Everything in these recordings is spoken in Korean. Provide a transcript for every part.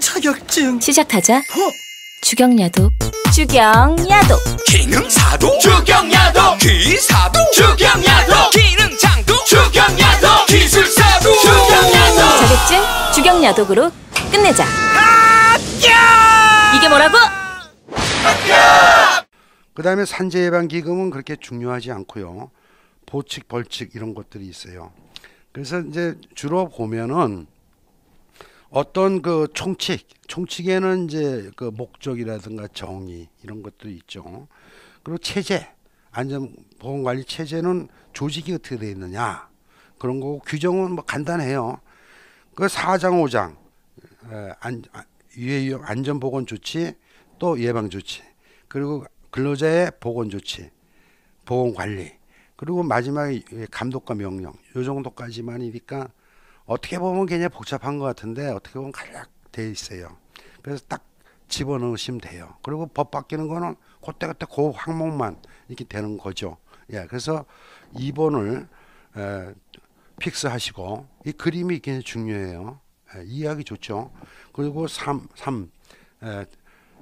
자격증 시작하자 어? 주경야도 주경야도 기능사도 주경야도 기사도 주경야도 기능장도 주경야도 기술사도 주경야도 자격증 주경야독으로 끝내자 이게 뭐라고? 그 다음에 산재예방기금은 그렇게 중요하지 않고요 보칙 벌칙 이런 것들이 있어요 그래서 이제 주로 보면은 어떤 그 총칙, 총칙에는 이제 그 목적이라든가 정의 이런 것도 있죠. 그리고 체제, 안전보건관리 체제는 조직이 어떻게 되어 있느냐 그런 거고 규정은 뭐 간단해요. 그 4장, 5장 안, 아, 유해 안전보건 조치 또 예방 조치 그리고 근로자의 보건 조치, 보건 관리 그리고 마지막에 감독과 명령 요 정도까지만이니까 어떻게 보면 굉장히 복잡한 것 같은데 어떻게 보면 간략돼 있어요. 그래서 딱 집어넣으시면 돼요. 그리고 법 바뀌는 거는 그때그때 그 항목만 이렇게 되는 거죠. 예, 그래서 2번을 에, 픽스하시고 이 그림이 굉장히 중요해요. 예, 이해하기 좋죠. 그리고 3, 3 에,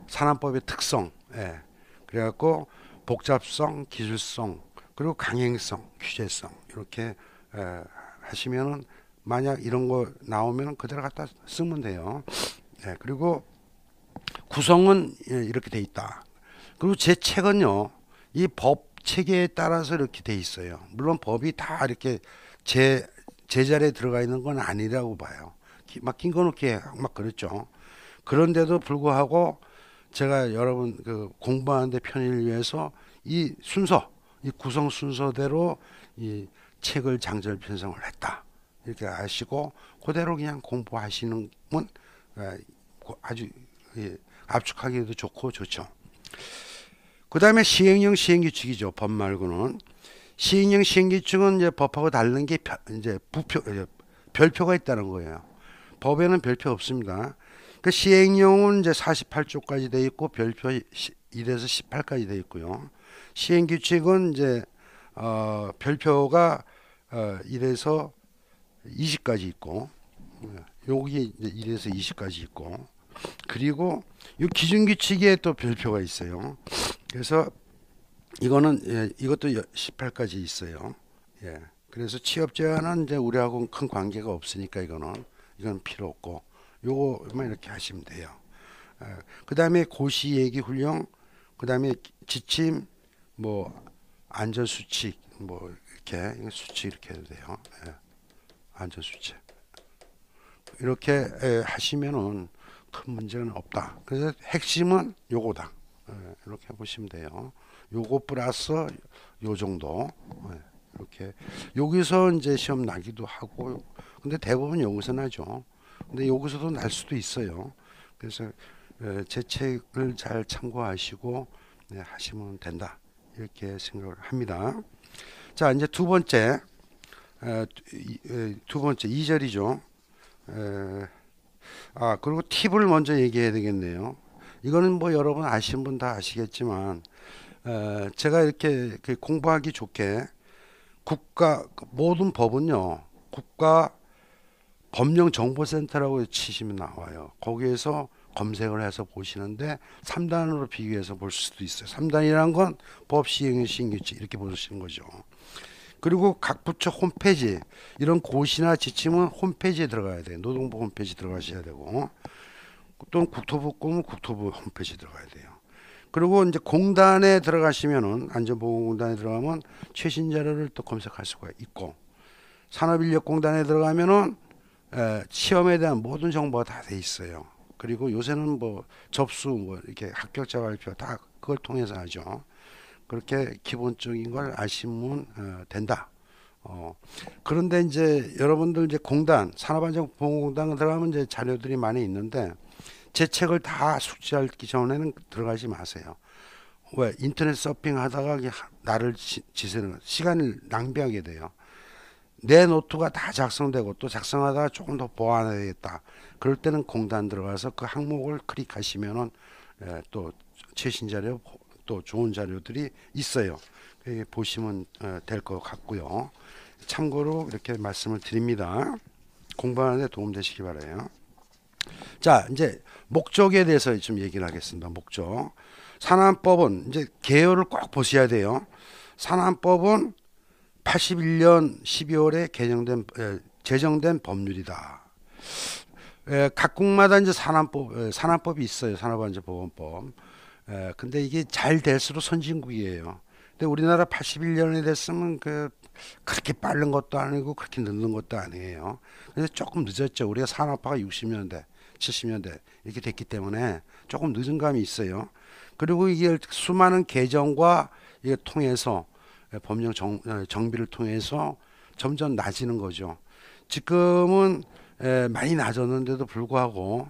산안법의 특성 예, 그래갖고 복잡성, 기술성, 그리고 강행성, 규제성 이렇게 에, 하시면은 만약 이런 거 나오면 그대로 갖다 쓰면 돼요. 네, 그리고 구성은 예, 이렇게 돼 있다. 그리고 제 책은요, 이 법 체계에 따라서 이렇게 돼 있어요. 물론 법이 다 이렇게 제 제자리에 들어가 있는 건 아니라고 봐요. 막 낑거놓기 막 그랬죠. 그런데도 불구하고 제가 여러분 그 공부하는데 편의를 위해서 이 순서, 이 구성 순서대로 이 책을 장절 편성을 했다. 이렇게 아시고 그대로 그냥 공부하시는 건 어, 아주 예, 압축하기도 에 좋고 좋죠. 그 다음에 시행령 시행규칙이죠. 법 말고는 시행령 시행규칙은 이제 법하고 다른 게 이제 부표 별표가 있다는 거예요. 법에는 별표 없습니다. 그 시행령은 이제 48조까지 돼 있고 별표 1에서 18까지 돼 있고요. 시행규칙은 이제 어, 별표가 어, 1에서 20까지 있고 예, 여기 이제 1에서 20까지 있고 그리고 이 기준 규칙에 또 별표가 있어요. 그래서 이거는 예, 이것도 18까지 있어요. 예. 그래서 취업 제한은 이제 우리하고큰 관계가 없으니까 이거는 이건 필요 없고 요거만 이렇게 하시면 돼요. 예. 그다음에 고시 얘기 훈련, 그다음에 지침 뭐 안전 수칙 뭐 이렇게 수칙 이렇게 해도 돼요. 예. 안전 수치 이렇게 하시면은 큰 문제는 없다. 그래서 핵심은 요거다. 이렇게 보시면 돼요. 요거 플러스 요 정도. 이렇게 여기서 이제 시험 나기도 하고 근데 대부분 여기서 나죠. 근데 여기서도 날 수도 있어요. 그래서 제 책을 잘 참고하시고 네, 하시면 된다. 이렇게 생각을 합니다. 자, 이제 두 번째 두 번째 2절이죠. 아 그리고 팁을 먼저 얘기해야 되겠네요. 이거는 뭐 여러분 아시는 분 다 아시겠지만 제가 이렇게 그 공부하기 좋게 국가 모든 법은요 국가 법령정보센터라고 치시면 나와요. 거기에서 검색을 해서 보시는데 3단으로 비교해서 볼 수도 있어요. 3단이라건법 시행 신규치 이렇게 보시는 거죠. 그리고 각 부처 홈페이지 이런 고시나 지침은 홈페이지에 들어가야 돼요. 노동부 홈페이지 들어가셔야 되고 또는 국토부 꿈은 국토부 홈페이지 들어가야 돼요. 그리고 이제 공단에 들어가시면은 안전보건공단에 들어가면 최신 자료를 또 검색할 수가 있고 산업인력공단에 들어가면은 에, 시험에 대한 모든 정보가 다 돼 있어요. 그리고 요새는 뭐 접수 뭐 이렇게 합격자 발표 다 그걸 통해서 하죠. 그렇게 기본적인 걸 아시면 어, 된다. 어, 그런데 이제 여러분들 이제 공단 산업안전보건공단 들어가면 이제 자료들이 많이 있는데 제 책을 다 숙지하기 전에는 들어가지 마세요. 왜 인터넷 서핑하다가 나를 지새는 시간을 낭비하게 돼요. 내 노트가 다 작성되고 또 작성하다가 조금 더 보완해야겠다. 그럴 때는 공단 들어가서 그 항목을 클릭하시면은 예, 또 최신 자료 또 좋은 자료들이 있어요. 보시면 어, 될것 같고요. 참고로 이렇게 말씀을 드립니다. 공부하는 데 도움 되시기 바라요. 자, 이제 목적에 대해서 좀 얘기를 하겠습니다. 목적. 산안법은 이제 개요를 꼭 보셔야 돼요. 산안법은 81년 12월에 개정된 제정된 법률이다. 각국마다 이제 산안법 산안법이 있어요. 산업안전보건법. 예, 근데 이게 잘 될수록 선진국이에요. 근데 우리나라 81년에 됐으면 그 그렇게 빠른 것도 아니고 그렇게 늦는 것도 아니에요. 그래서 조금 늦었죠. 우리가 산업화가 60년대, 70년대 이렇게 됐기 때문에 조금 늦은 감이 있어요. 그리고 이게 수많은 개정과 이게 통해서 예, 법령 정, 어, 정비를 통해서 점점 나아지는 거죠. 지금은 예, 많이 낮았는데도 불구하고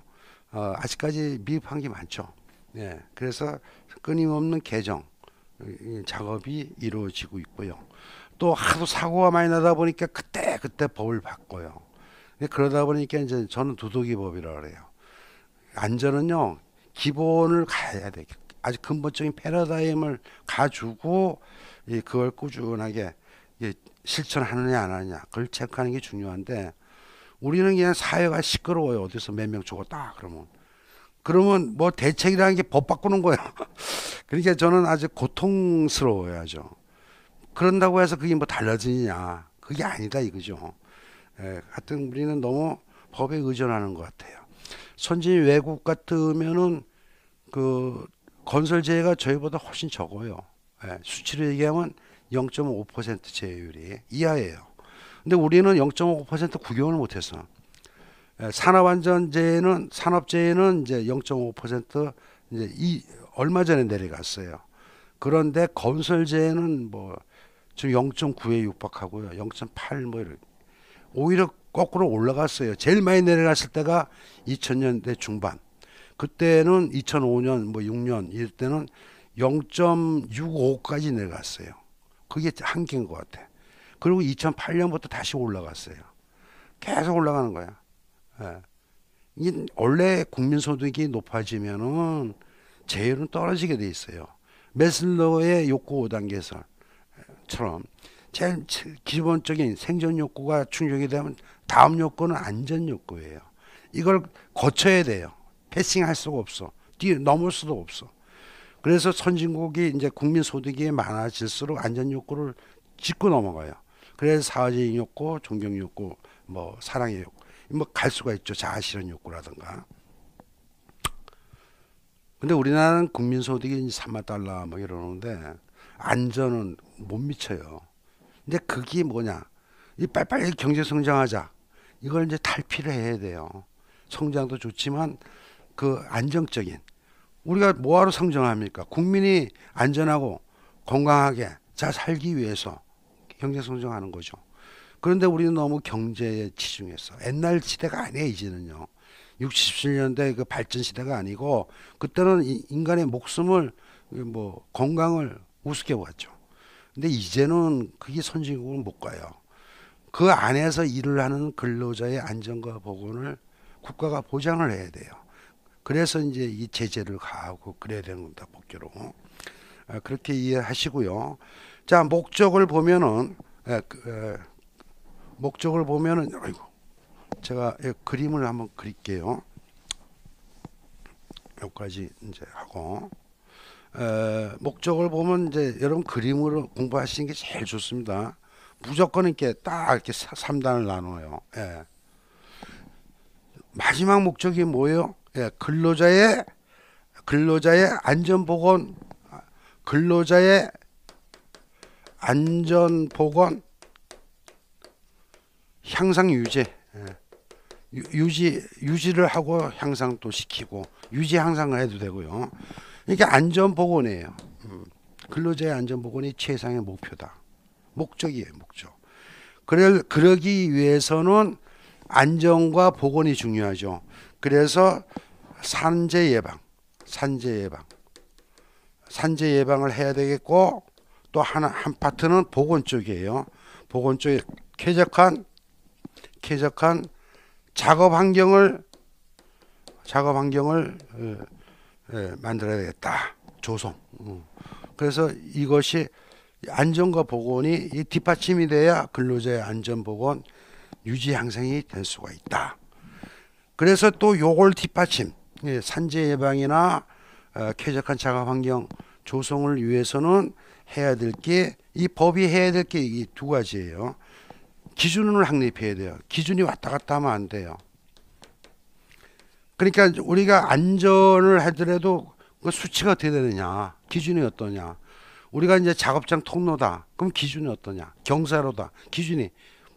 어, 아직까지 미흡한 게 많죠. 예, 그래서 끊임없는 개정 작업이 이루어지고 있고요. 또 하도 사고가 많이 나다 보니까 그때 그때 법을 바꿔요. 그러다 보니까 이제 저는 두둑이 법이라 그래요. 안전은요 기본을 가야 돼. 아주 근본적인 패러다임을 가지고 그걸 꾸준하게 실천하느냐 안 하느냐 그걸 체크하는 게 중요한데 우리는 그냥 사회가 시끄러워요. 어디서 몇 명 죽었다 그러면 그러면 뭐 대책이라는 게 법 바꾸는 거야. 그러니까 저는 아주 고통스러워야죠. 그런다고 해서 그게 뭐달라지냐 그게 아니다 이거죠. 예, 하여튼 우리는 너무 법에 의존하는 것 같아요. 선진 외국 같으면은 그 건설재해가 저희보다 훨씬 적어요. 예, 수치로 얘기하면 0.5% 제해율이 이하예요. 근데 우리는 0.5% 구경을 못했어. 예, 산업안전재해는 산업재해는 이제 0.5% 이제 이 얼마 전에 내려갔어요. 그런데 건설재해는 뭐 지금 0.9에 육박하고요. 0.8뭐 이렇 오히려 거꾸로 올라갔어요. 제일 많이 내려갔을 때가 2000년대 중반. 그때는 2005년 뭐 6년 이때는 럴 0.65까지 내려갔어요. 그게 한계인 것 같아. 그리고 2008년부터 다시 올라갔어요. 계속 올라가는 거야. 예. 이 원래 국민 소득이 높아지면은 재율은 떨어지게 돼 있어요. 메슬러의 욕구 5단계설처럼 제일 기본적인 생존 욕구가 충족이 되면 다음 욕구는 안전 욕구예요. 이걸 거쳐야 돼요. 패싱할 수가 없어. 뛰 넘을 수도 없어. 그래서 선진국이 이제 국민 소득이 많아질수록 안전 욕구를 짚고 넘어가요. 그래서 사회적 욕구, 존경 욕구, 뭐 사랑의 욕구. 뭐갈 수가 있죠. 자아 실현 욕구라든가. 근데 우리나라는 국민 소득이 3만 달러 막 뭐 이러는데 안전은 못 미쳐요. 근데 그게 뭐냐? 이 빨리빨리 경제 성장하자. 이걸 이제 탈피를 해야 돼요. 성장도 좋지만 그 안정적인 우리가 뭐하러 성장합니까? 국민이 안전하고 건강하게 잘 살기 위해서 경제 성장하는 거죠. 그런데 우리는 너무 경제에 치중해서 옛날 시대가 아니에요 이제는요. 67년대 그 발전 시대가 아니고 그때는 인간의 목숨을 뭐 건강을 우습게 보았죠. 근데 이제는 그게 선진국을못 가요. 그 안에서 일을 하는 근로자의 안전과 보건을 국가가 보장을 해야 돼요. 그래서 이제 이 제재를 가하고 그래야 되는 겁니다. 복귀로. 아, 그렇게 이해하시고요. 자, 목적을 보면은 에, 그, 에, 목적을 보면은 아이고 제가 그림을 한번 그릴게요. 여기까지 이제 하고 에, 목적을 보면 이제 여러분 그림으로 공부하시는 게 제일 좋습니다. 무조건 이렇게 딱 이렇게 3단을 나눠요. 예. 마지막 목적이 뭐예요? 예, 근로자의 근로자의 안전보건 아, 근로자의 안전보건 향상 유지 예. 유지 유지를 하고 향상 또 시키고 유지 향상을 해도 되고요. 이게 안전 보건이에요. 음. 근로자의 안전 보건이 최상의 목표다. 목적이에요, 목적. 그럴 그러기 위해서는 안전과 보건이 중요하죠. 그래서 산재 예방, 산재 예방, 산재 예방을 해야 되겠고 또 하나 한 파트는 보건 쪽이에요. 보건 쪽에 쾌적한 쾌적한 작업 환경을 작업 환경을 예, 예, 만들어야 겠다 조성. 음. 그래서 이것이 안전과 보건이 뒷받침이 돼야 근로자의 안전 보건 유지 향상이 될 수가 있다. 그래서 또 요걸 뒷받침 예, 산재 예방이나 어, 쾌적한 작업 환경 조성을 위해서는 해야 될 게 이 법이 해야 될 게 이 두 가지예요. 기준을 확립해야 돼요. 기준이 왔다 갔다 하면 안 돼요. 그러니까 우리가 안전을 하더라도 그 수치가 어떻게 되느냐, 기준이 어떠냐. 우리가 이제 작업장 통로다. 그럼 기준이 어떠냐. 경사로다. 기준이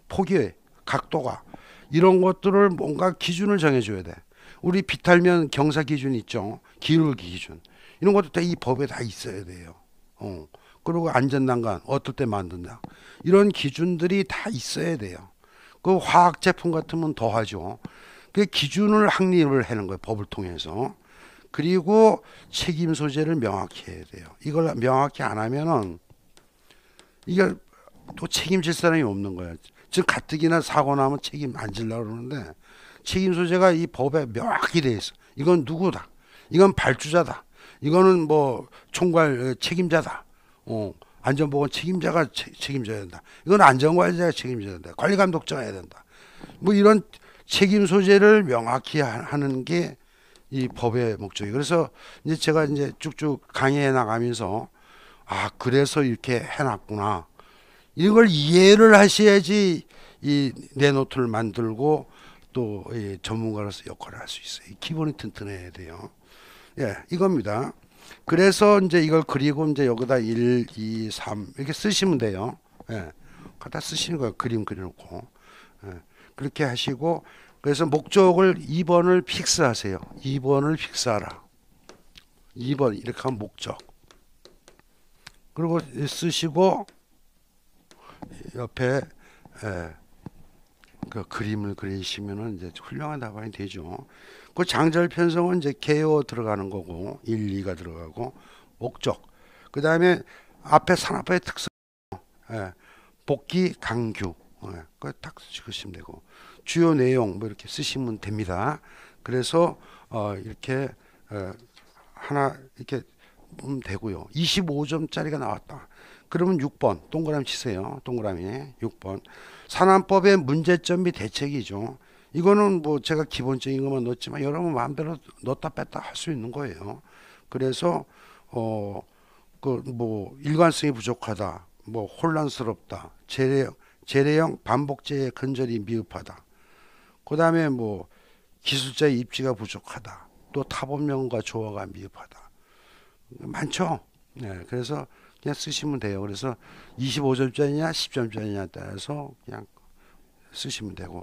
폭이 각도가 이런 것들을 뭔가 기준을 정해줘야 돼. 우리 비탈면 경사 기준 있죠. 기울기 기준 이런 것도 다이 법에 다 있어야 돼요. 어. 그리고 안전난간 어떨 때 만든다. 이런 기준들이 다 있어야 돼요. 그 화학 제품 같으면 더하죠. 그 기준을 확립을 하는 거예요. 법을 통해서. 그리고 책임 소재를 명확히 해야 돼요. 이걸 명확히 안 하면은 이게또 책임질 사람이 없는 거예요. 즉 가뜩이나 사고 나면 책임 안 질라 그러는데 책임 소재가 이 법에 명확히 돼 있어. 이건 누구다. 이건 발주자다. 이거는 뭐 총괄 어, 책임자다. 어, 안전보건 책임자가 체, 책임져야 된다. 이건 안전관리자가 책임져야 된다. 관리감독자가 해야 된다. 뭐 이런 책임 소재를 명확히 하는 게 이 법의 목적이. 에요 그래서 이제 제가 이제 쭉쭉 강의해 나가면서 아 그래서 이렇게 해놨구나. 이걸 이해를 하셔야지 이 내노트를 만들고 또 전문가로서 역할을 할 수 있어요. 기본이 튼튼해야 돼요. 예, 이겁니다. 그래서 이제 이걸 그리고 이제 여기다 1, 2, 3 이렇게 쓰시면 돼요. 예. 갖다 쓰시는 거예요. 그림 그려놓고. 예. 그렇게 하시고 그래서 목적을 2번을 픽스하세요. 2번을 픽스하라. 2번 이렇게 하면 목적. 그리고 쓰시고 옆에 예. 그 그림을 그리시면은 이제 훌륭한 답안이 되죠. 그 장절 편성은 이제 개요 들어가는 거고 1, 2가 들어가고 목적. 그 다음에 앞에 산업의 특성, 예, 복귀 강규. 예, 그딱 쓰시면 되고 주요 내용 뭐 이렇게 쓰시면 됩니다. 그래서 어, 이렇게 어, 하나 이렇게 보면 되고요. 25점짜리가 나왔다. 그러면 6번 동그라미 치세요. 동그라미 6번 산안법의 문제점 및 대책이죠. 이거는 뭐 제가 기본적인 것만 넣었지만 여러분 마음대로 넣었다 뺐다 할 수 있는 거예요. 그래서 어 그 뭐 일관성이 부족하다, 뭐 혼란스럽다, 재래형 재래형 반복제에 근절이 미흡하다. 그다음에 뭐 기술자의 입지가 부족하다. 또 타법령과 조화가 미흡하다. 많죠. 네, 그래서 그냥 쓰시면 돼요. 그래서 25점짜리냐 10점짜리냐 따라서 그냥 쓰시면 되고.